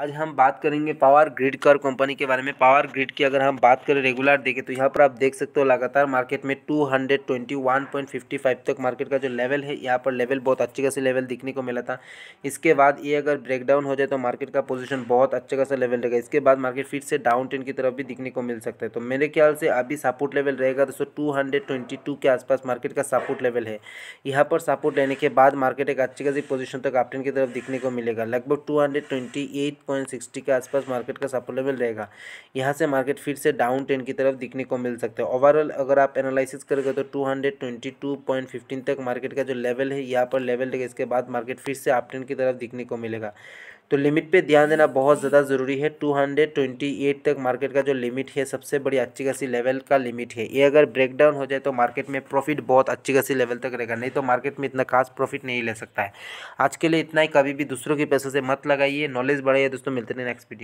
आज हम बात करेंगे पावर ग्रिड कर कंपनी के बारे में पावर ग्रिड की अगर हम बात करें रेगुलर देखें तो यहाँ पर आप देख सकते हो लगातार मार्केट में 221.55 तक मार्केट का जो लेवल है यहाँ पर लेवल बहुत अच्छे खासे लेवल दिखने को मिला था इसके बाद ये अगर ब्रेकडाउन हो जाए तो मार्केट का पोजीशन बहुत अच्छे खासा लेवल रहेगा इसके बाद मार्केट फिर से डाउन टेन की तरफ भी दिखने को मिल सकता है तो मेरे ख्याल से अभी सपोर्ट लेवल रहेगा दोस्तों टू के आसपास मार्केट का सपोर्ट लेवल है यहाँ पर सपोर्ट लेने के बाद मार्केट एक अच्छी खासी पोजिशन तक आप की तरफ दिखने को मिलेगा लगभग टू पॉइंट सिक्सटी के आसपास मार्केट का सपोर्ट लेवल रहेगा यहाँ से मार्केट फिर से डाउन ट्रेंड की तरफ दिखने को मिल सकता है ओवरऑल अगर आप एनालिसिस करोगे तो two hundred twenty two point fifteen तक मार्केट का जो लेवल है यहाँ पर लेवल रहेगा इसके बाद मार्केट फिर से आप ट्रेंड की तरफ दिखने को मिलेगा तो लिमिट पे ध्यान देना बहुत ज़्यादा ज़रूरी है 228 तक मार्केट का जो लिमिट है सबसे बड़ी अच्छी खासी लेवल का लिमिट है ये अगर ब्रेक डाउन हो जाए तो मार्केट में प्रॉफिट बहुत अच्छी खासी लेवल तक रहेगा नहीं तो मार्केट में इतना खास प्रॉफिट नहीं ले सकता है आज के लिए इतना ही कभी भी दूसरों के पैसों से मत लगाइए नॉलेज बढ़ाइए दोस्तों मिलते हैं नेक्स्ट वीडियो